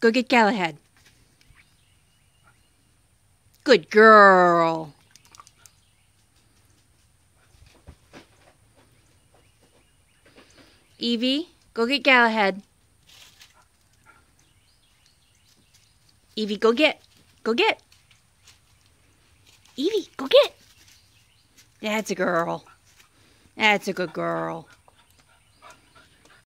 Go get Galahad. Good girl. Evie, go get Galahad. Evie, go get. Go get. Evie, go get. That's a girl. That's a good girl.